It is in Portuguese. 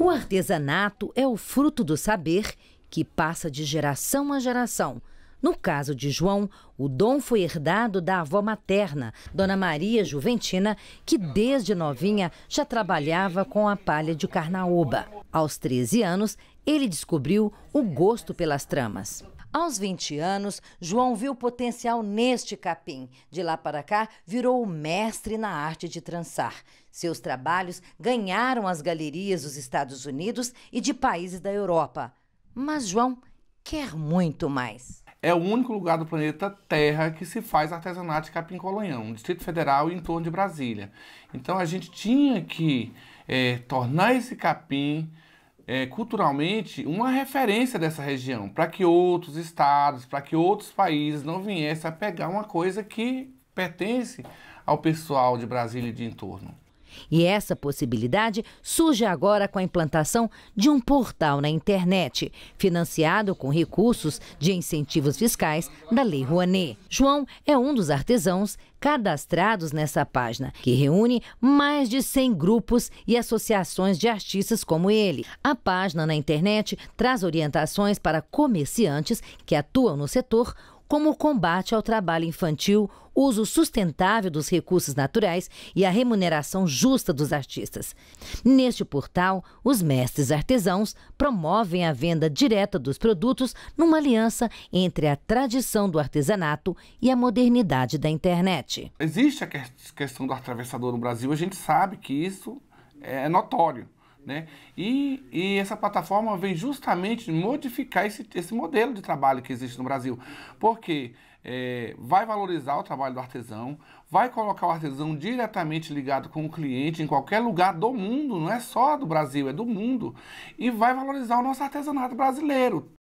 O artesanato é o fruto do saber que passa de geração a geração. No caso de João, o dom foi herdado da avó materna, Dona Maria Juventina, que desde novinha já trabalhava com a palha de carnaúba. Aos 13 anos, ele descobriu o gosto pelas tramas. Aos 20 anos, João viu potencial neste capim. De lá para cá, virou o mestre na arte de trançar. Seus trabalhos ganharam as galerias dos Estados Unidos e de países da Europa. Mas João quer muito mais. É o único lugar do planeta Terra que se faz artesanato de capim colonhão, Distrito Federal e em torno de Brasília. Então a gente tinha que é, tornar esse capim é, culturalmente uma referência dessa região, para que outros estados, para que outros países não viessem a pegar uma coisa que pertence ao pessoal de Brasília e de entorno. E essa possibilidade surge agora com a implantação de um portal na internet, financiado com recursos de incentivos fiscais da Lei Rouanet. João é um dos artesãos cadastrados nessa página, que reúne mais de 100 grupos e associações de artistas como ele. A página na internet traz orientações para comerciantes que atuam no setor como o combate ao trabalho infantil, uso sustentável dos recursos naturais e a remuneração justa dos artistas. Neste portal, os mestres artesãos promovem a venda direta dos produtos numa aliança entre a tradição do artesanato e a modernidade da internet. Existe a questão do atravessador no Brasil, a gente sabe que isso é notório. Né? E, e, essa plataforma vem justamente modificar esse, esse modelo de trabalho que existe no Brasil, porque é, vai valorizar o trabalho do artesão, vai colocar o artesão diretamente ligado com o cliente em qualquer lugar do mundo, não é só do Brasil, é do mundo, e vai valorizar o nosso artesanato brasileiro.